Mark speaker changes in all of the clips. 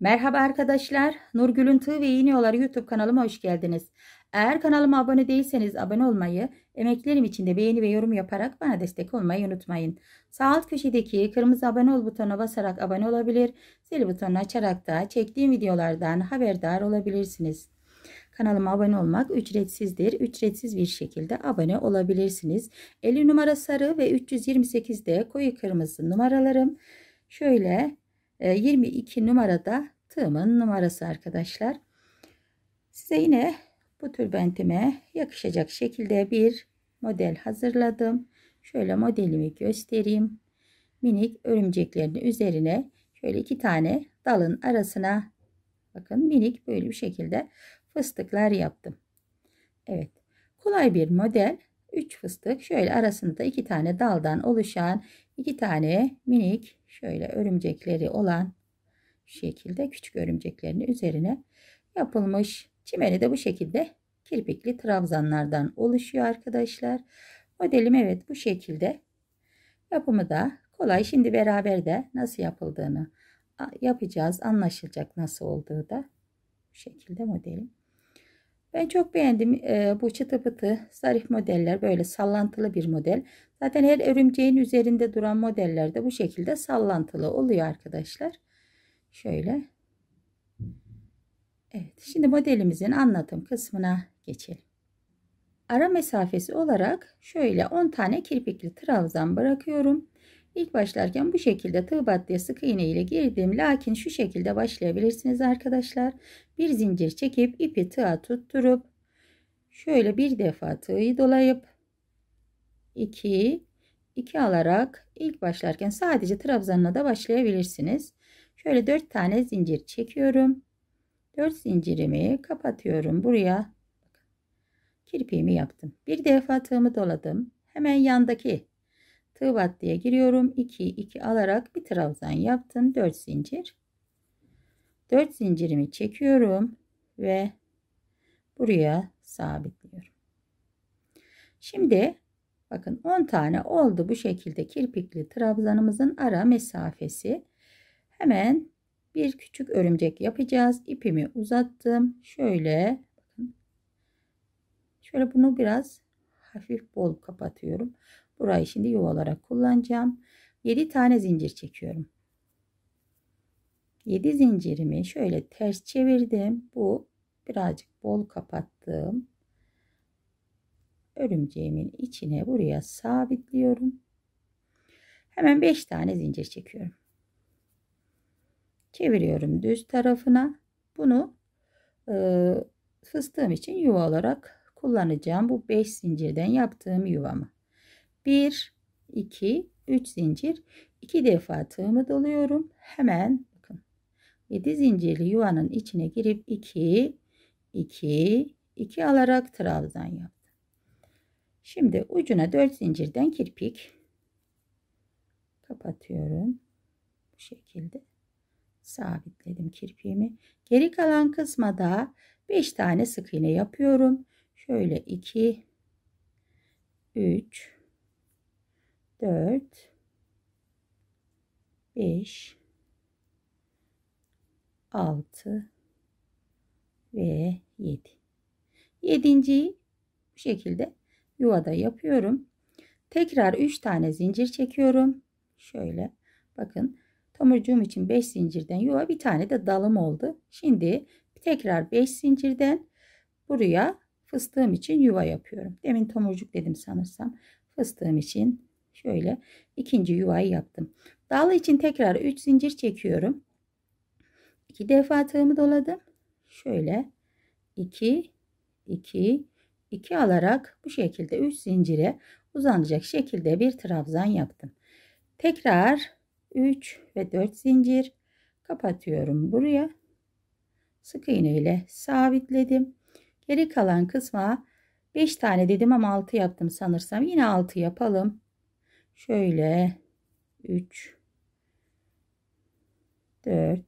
Speaker 1: Merhaba arkadaşlar. Nurgül'ün Tığ ve İğne Yolları YouTube kanalıma hoş geldiniz. Eğer kanalıma abone değilseniz abone olmayı, emeklerim için de beğeni ve yorum yaparak bana destek olmayı unutmayın. Sağ alt köşedeki kırmızı abone ol butonuna basarak abone olabilir, zil butonunu açarak da çektiğim videolardan haberdar olabilirsiniz. Kanalıma abone olmak ücretsizdir. Ücretsiz bir şekilde abone olabilirsiniz. 50 numara sarı ve 328'de koyu kırmızı numaralarım. Şöyle 22 ee, numarada tığımın numarası arkadaşlar. Size yine bu tülbentime yakışacak şekilde bir model hazırladım. Şöyle modelimi göstereyim. Minik örümceklerin üzerine şöyle iki tane dalın arasına bakın minik böyle bir şekilde fıstıklar yaptım. Evet kolay bir model. 3 fıstık şöyle arasında iki tane daldan oluşan iki tane minik şöyle örümcekleri olan şekilde küçük örümceklerini üzerine yapılmış. Çimeni de bu şekilde kirpikli trabzanlardan oluşuyor arkadaşlar. Modelim evet bu şekilde. Yapımı da kolay. Şimdi beraber de nasıl yapıldığını yapacağız. Anlaşılacak nasıl olduğu da bu şekilde modelim. Ben çok beğendim e, bu çıtı pıtı zarif modeller böyle sallantılı bir model. Zaten her örümceğin üzerinde duran modeller de bu şekilde sallantılı oluyor arkadaşlar. Şöyle. Evet şimdi modelimizin anlatım kısmına geçelim. Ara mesafesi olarak şöyle 10 tane kirpikli trabzan bırakıyorum. İlk başlarken bu şekilde tığ battıya sık iğne ile girdim. Lakin şu şekilde başlayabilirsiniz arkadaşlar. Bir zincir çekip ipi tığa tutturup şöyle bir defa tığı dolayıp 2 2 alarak ilk başlarken sadece trabzanla da başlayabilirsiniz. Şöyle 4 tane zincir çekiyorum. 4 zincirimi kapatıyorum. Buraya kirpiğimi yaptım. Bir defa tığımı doladım. Hemen yandaki tığ battıya giriyorum 2 2 alarak bir trabzan yaptım 4 zincir 4 zincirimi çekiyorum ve buraya sabitliyorum şimdi bakın 10 tane oldu bu şekilde kirpikli trabzanımızın ara mesafesi hemen bir küçük örümcek yapacağız ipimi uzattım şöyle bakın şöyle bunu biraz hafif bol kapatıyorum Burayı şimdi yuva olarak kullanacağım. 7 tane zincir çekiyorum. 7 zincirimi şöyle ters çevirdim. Bu birazcık bol kapattığım örümceğimin içine buraya sabitliyorum. Hemen 5 tane zincir çekiyorum. Çeviriyorum düz tarafına. Bunu e, fıstığım için yuva olarak kullanacağım. Bu 5 zincirden yaptığım yuvamı. 1 2 3 zincir 2 defa tığımı doluyorum hemen bakın 7 zincirli yuvanın içine girip 2 2 2 alarak trabzan yaptım şimdi ucuna 4 zincirden kirpik kapatıyorum bu şekilde sabitledim kirpiğimi geri kalan kısma da 5 tane sık iğne yapıyorum şöyle 2 3 4 5 6 ve 7. Yedinciyi bu şekilde yuvada yapıyorum. Tekrar 3 tane zincir çekiyorum. Şöyle bakın tomurcuğum için 5 zincirden yuva bir tane de dalım oldu. Şimdi tekrar 5 zincirden buraya fıstığım için yuva yapıyorum. Demin tomurcuk dedim sanırsam. Fıstığım için Şöyle ikinci yuvayı yaptım. Dal için tekrar 3 zincir çekiyorum. 2 defa tığımı doladım. Şöyle 2 2 2 alarak bu şekilde 3 zincire uzanacak şekilde bir trabzan yaptım. Tekrar 3 ve 4 zincir kapatıyorum buraya. Sık iğne ile sabitledim. Geri kalan kısma 5 tane dedim ama 6 yaptım sanırsam. Yine 6 yapalım şöyle 3 4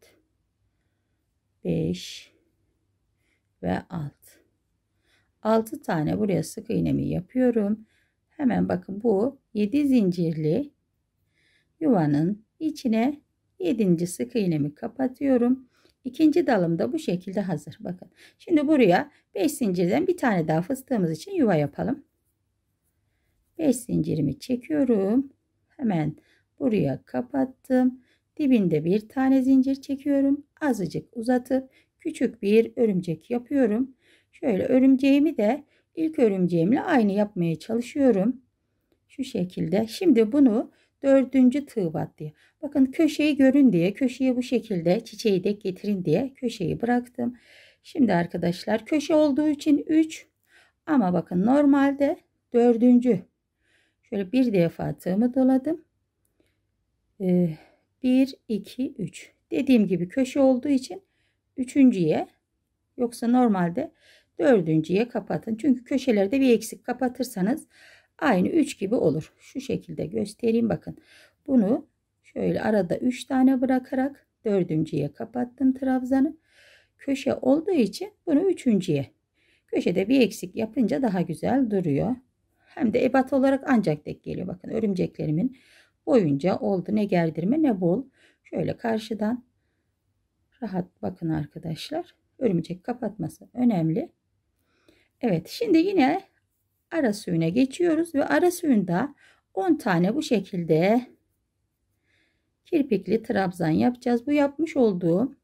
Speaker 1: 5 ve 6. 6 tane buraya sık iğnemi yapıyorum hemen bakın bu 7 zincirli yuvanın içine 7. sık iğnemi kapatıyorum İkinci dalım da bu şekilde hazır bakın şimdi buraya 5 zincirden bir tane daha fıstığımız için yuva yapalım 5 zincirimi çekiyorum. Hemen buraya kapattım. Dibinde bir tane zincir çekiyorum. Azıcık uzatıp küçük bir örümcek yapıyorum. Şöyle örümceğimi de ilk örümceğimle aynı yapmaya çalışıyorum. Şu şekilde. Şimdi bunu dördüncü tığ battı. Bakın köşeyi görün diye köşeye bu şekilde çiçeği de getirin diye köşeyi bıraktım. Şimdi arkadaşlar köşe olduğu için 3 ama bakın normalde dördüncü Şöyle bir defa tığımı doladım. 1, 2, 3. Dediğim gibi köşe olduğu için üçüncüye yoksa normalde dördüncüye kapatın. Çünkü köşelerde bir eksik kapatırsanız aynı 3 gibi olur. Şu şekilde göstereyim bakın. Bunu şöyle arada 3 tane bırakarak dördüncüye kapattım trabzanı. Köşe olduğu için bunu üçüncüye. Köşede bir eksik yapınca daha güzel duruyor. Hem de ebat olarak ancak tek geliyor. Bakın örümceklerimin boyunca oldu ne gerdirme ne bol. Şöyle karşıdan rahat bakın arkadaşlar. Örümcek kapatması önemli. Evet şimdi yine ara suyuna geçiyoruz ve ara suyunda 10 tane bu şekilde kirpikli trabzan yapacağız. Bu yapmış olduğum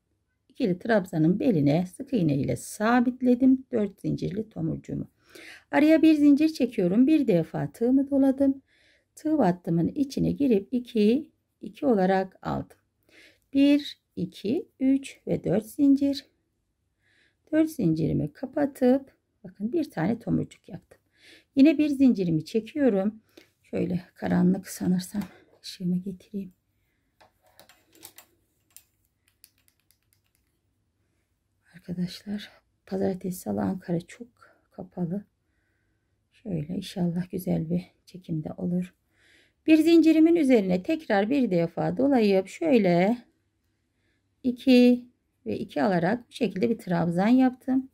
Speaker 1: ikili trabzanın beline sık iğne ile sabitledim 4 zincirli tomurcuğumu. Araya bir zincir çekiyorum. Bir defa tığımı doladım. Tığ battımın içine girip 2 2 olarak aldım. 1 2 3 ve 4 zincir. 4 zincirimi kapatıp bakın bir tane tomurcuk yaptım. Yine bir zincirimi çekiyorum. Şöyle karanlık sanırsam ışığımı getireyim. Arkadaşlar pazartesi salı Ankara çok kapalı. Şöyle inşallah güzel bir çekimde olur. Bir zincirimin üzerine tekrar bir defa dolayıp şöyle 2 ve 2 alarak bu şekilde bir trabzan yaptım.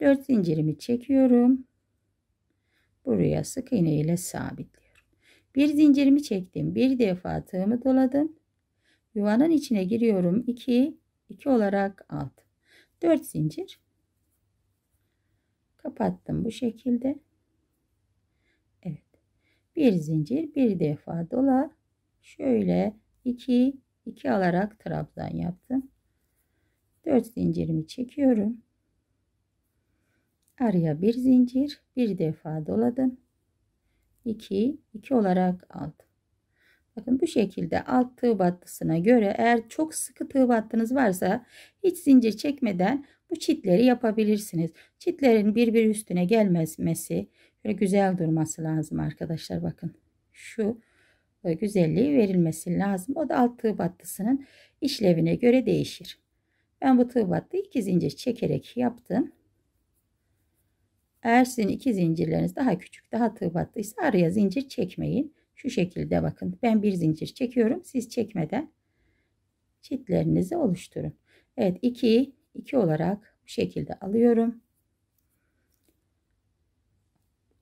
Speaker 1: 4 zincirimi çekiyorum. Buraya sık iğne ile sabitliyorum. Bir zincirimi çektim. Bir defa tığımı doladım. Yuvanın içine giriyorum. 2 2 olarak alt. 4 zincir kapattım bu şekilde Evet bir zincir bir defa dola şöyle 2 2 alarak trabzan yaptım 4 zincirimi çekiyorum araya bir zincir bir defa doladım 2 2 olarak aldım Bakın bu şekilde alt tığ battısına göre eğer çok sıkı tığ battınız varsa hiç zincir çekmeden bu çitleri yapabilirsiniz. Çitlerin birbiri üstüne gelmesi şöyle güzel durması lazım arkadaşlar. Bakın şu e, güzelliği verilmesi lazım. O da alt tığ battısının işlevine göre değişir. Ben bu tığ battı iki zincir çekerek yaptım. Eğer sizin iki zincirleriniz daha küçük, daha tığ battıysa araya zincir çekmeyin. Şu şekilde bakın. Ben bir zincir çekiyorum. Siz çekmeden çitlerinizi oluşturun. Evet 2 2 olarak bu şekilde alıyorum.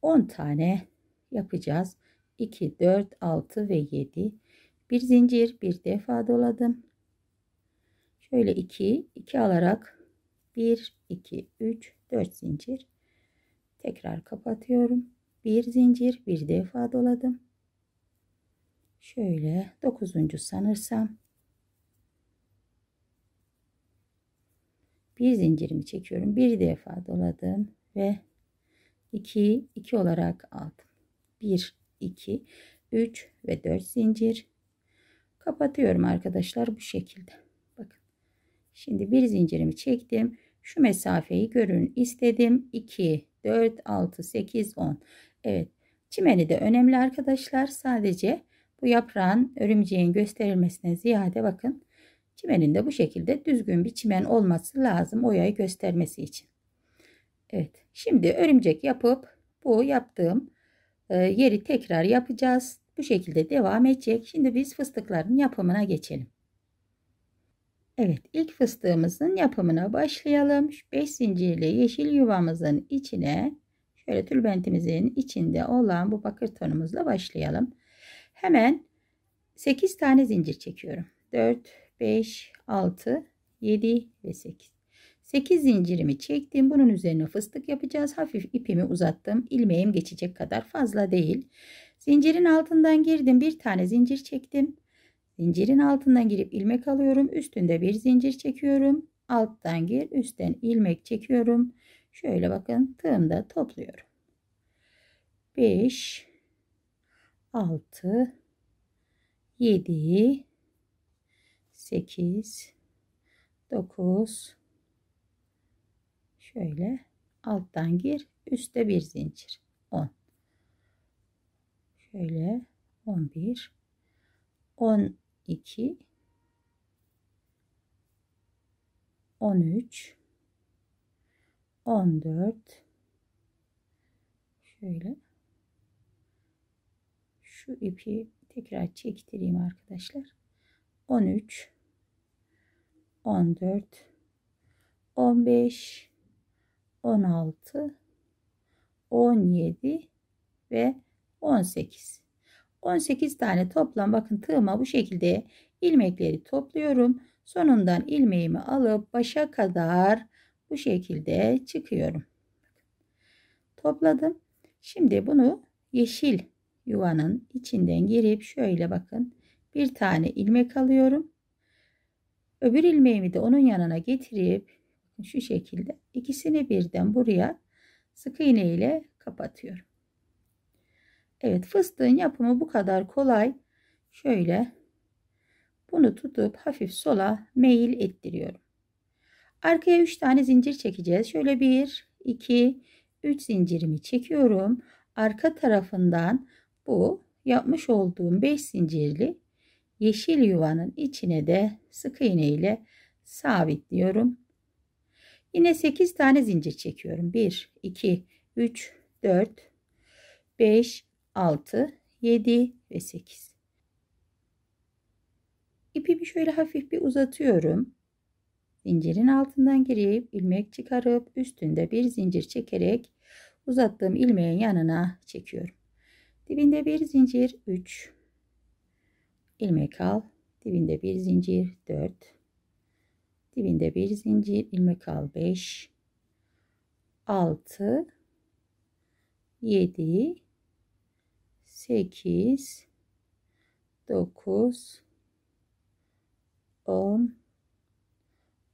Speaker 1: 10 tane yapacağız. 2, 4, 6 ve 7. Bir zincir bir defa doladım. Şöyle 2, 2 alarak 1, 2, 3, 4 zincir. Tekrar kapatıyorum. Bir zincir bir defa doladım. Şöyle 9. sanırsam bir zincirimi çekiyorum. Bir defa doladım ve 2 2 olarak aldım. 1 2 3 ve 4 zincir kapatıyorum arkadaşlar bu şekilde. Bakın. Şimdi bir zincirimi çektim. Şu mesafeyi görün istedim. 2 4 6 8 10. Evet. Çimeni de önemli arkadaşlar. Sadece bu yaprağın örümceğin gösterilmesine ziyade bakın Çimeninde bu şekilde düzgün bir çimen olması lazım oyayı göstermesi için. Evet şimdi örümcek yapıp bu yaptığım e, yeri tekrar yapacağız. Bu şekilde devam edecek. Şimdi biz fıstıkların yapımına geçelim. Evet ilk fıstığımızın yapımına başlayalım. 5 zincirli yeşil yuvamızın içine şöyle tülbentimizin içinde olan bu bakır tonumuzla başlayalım. Hemen 8 tane zincir çekiyorum. 4 5, 6, 7 ve 8. 8 zincirimi çektim. Bunun üzerine fıstık yapacağız. Hafif ipimi uzattım. İlmeğim geçecek kadar fazla değil. Zincirin altından girdim. Bir tane zincir çektim. Zincirin altından girip ilmek alıyorum. Üstünde bir zincir çekiyorum. Alttan gir, üstten ilmek çekiyorum. Şöyle bakın tığımda topluyorum. 5 6 7 8 9 şöyle alttan gir üstte bir zincir 10 şöyle 11 12 13 14 şöyle şu ipi tekrar çektireyim arkadaşlar 13 14 15 16 17 ve 18 18 tane toplam bakın tığıma bu şekilde ilmekleri topluyorum sonundan ilmeğimi alıp başa kadar bu şekilde çıkıyorum topladım şimdi bunu yeşil yuvanın içinden girip şöyle bakın bir tane ilmek alıyorum Öbür ilmeğimi de onun yanına getirip şu şekilde ikisini birden buraya sık iğne ile kapatıyorum. Evet fıstığın yapımı bu kadar kolay. Şöyle bunu tutup hafif sola meyil ettiriyorum. Arkaya 3 tane zincir çekeceğiz. Şöyle 1, 2, 3 zincirimi çekiyorum. Arka tarafından bu yapmış olduğum 5 zincirli yeşil yuvanın içine de sık iğne ile sabitliyorum. Yine 8 tane zincir çekiyorum. 1, 2, 3, 4, 5, 6, 7 ve 8. İpimi şöyle hafif bir uzatıyorum. Zincirin altından girip ilmek çıkarıp üstünde bir zincir çekerek uzattığım ilmeğin yanına çekiyorum. Dibinde bir zincir 3 ilmek al dibinde bir zincir 4 dibinde bir zincir ilmek al 5 6 7 8 9 10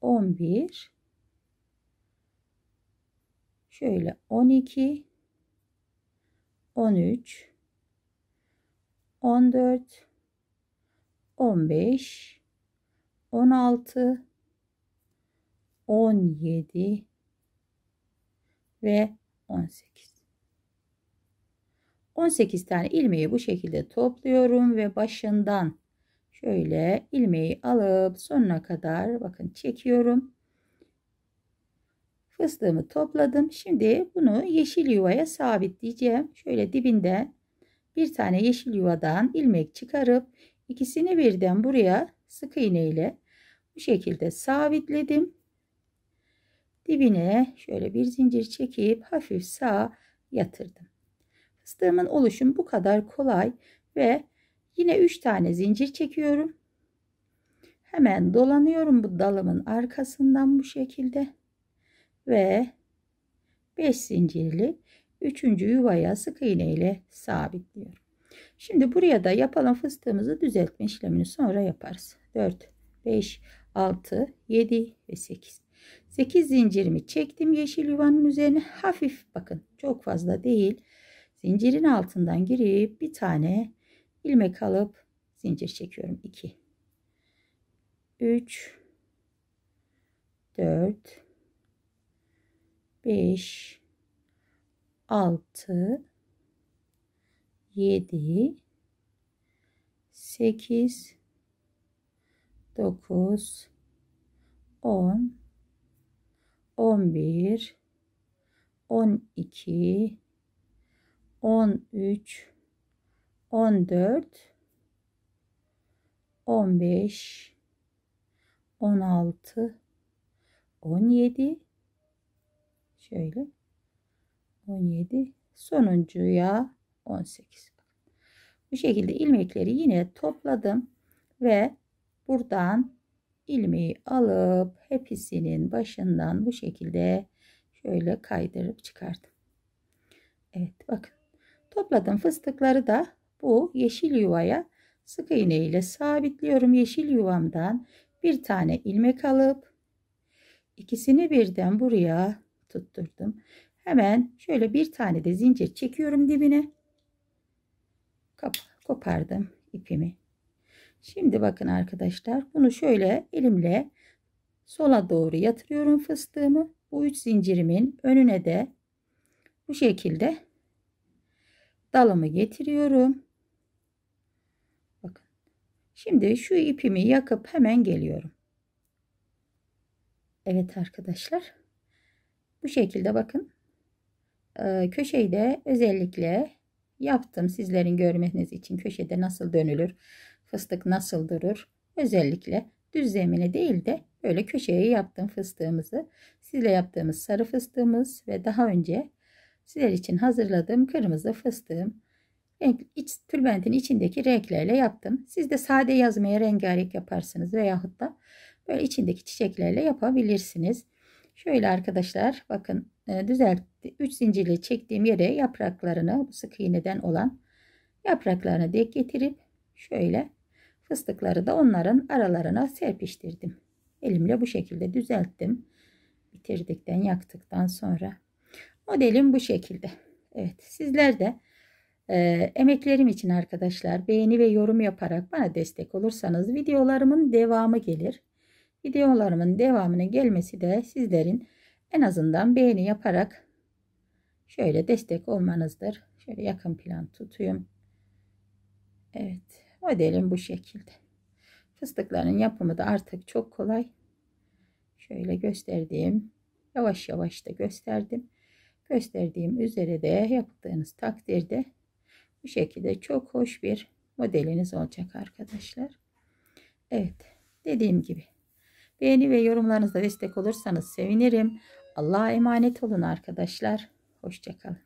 Speaker 1: 11 şöyle 12 13 14 15 16 17 ve 18 18 tane ilmeği bu şekilde topluyorum ve başından şöyle ilmeği alıp sonuna kadar bakın çekiyorum fıstığımı topladım şimdi bunu yeşil yuvaya sabitleyeceğim şöyle dibinde bir tane yeşil yuvadan ilmek çıkarıp İkisini birden buraya sık iğne ile bu şekilde sabitledim. Dibine şöyle bir zincir çekip hafif sağa yatırdım. Fıstığımın oluşum bu kadar kolay ve yine 3 tane zincir çekiyorum. Hemen dolanıyorum bu dalımın arkasından bu şekilde ve 5 zincirli 3. yuvaya sık iğne ile sabitliyorum. Şimdi buraya da yapalım fıstığımızı düzeltme işlemini sonra yaparız. 4, 5, 6, 7 ve 8. 8 zincirimi çektim yeşil yuvanın üzerine. Hafif bakın çok fazla değil. Zincirin altından girip bir tane ilmek alıp zincir çekiyorum. 2, 3, 4, 5, 6, 7 8 9 10 11 12 13 14 15 16 17 şöyle 17 sonuncuya 18. Bu şekilde ilmekleri yine topladım ve buradan ilmeği alıp hepsinin başından bu şekilde şöyle kaydırıp çıkardım. Evet bakın topladım fıstıkları da bu yeşil yuvaya sık iğne ile sabitliyorum. Yeşil yuvamdan bir tane ilmek alıp ikisini birden buraya tutturdum. Hemen şöyle bir tane de zincir çekiyorum dibine kopardım ipimi. Şimdi bakın arkadaşlar bunu şöyle elimle sola doğru yatırıyorum fıstığımı. Bu üç zincirimin önüne de bu şekilde dalımı getiriyorum. Bakın. Şimdi şu ipimi yakıp hemen geliyorum. Evet arkadaşlar. Bu şekilde bakın. Ee, köşeyi de özellikle yaptım. Sizlerin görmeniz için köşede nasıl dönülür, fıstık nasıl durur. Özellikle düz zemine değil de böyle köşeye yaptım fıstığımızı. Sizle yaptığımız sarı fıstığımız ve daha önce sizler için hazırladığım kırmızı fıstığım. Renk, iç, tülbentin içindeki renklerle yaptım. Siz de sade yazmaya rengarenk yaparsınız veyahut da böyle içindeki çiçeklerle yapabilirsiniz. Şöyle arkadaşlar bakın e, düzeltti. 3 zincirli çektiğim yere yapraklarını sık iğneden olan yapraklarını dek getirip şöyle fıstıkları da onların aralarına serpiştirdim. Elimle bu şekilde düzelttim. Bitirdikten yaktıktan sonra modelim bu şekilde. Evet sizler de e, emeklerim için arkadaşlar beğeni ve yorum yaparak bana destek olursanız videolarımın devamı gelir videolarımın devamına gelmesi de sizlerin en azından beğeni yaparak şöyle destek olmanızdır. Şöyle yakın plan tutuyorum. Evet modelim bu şekilde. Fıstıkların yapımı da artık çok kolay. Şöyle gösterdiğim yavaş yavaş da gösterdim. Gösterdiğim üzere de yaptığınız takdirde bu şekilde çok hoş bir modeliniz olacak arkadaşlar. Evet dediğim gibi Beğeni ve yorumlarınızla destek olursanız sevinirim. Allah'a emanet olun arkadaşlar. Hoşçakalın.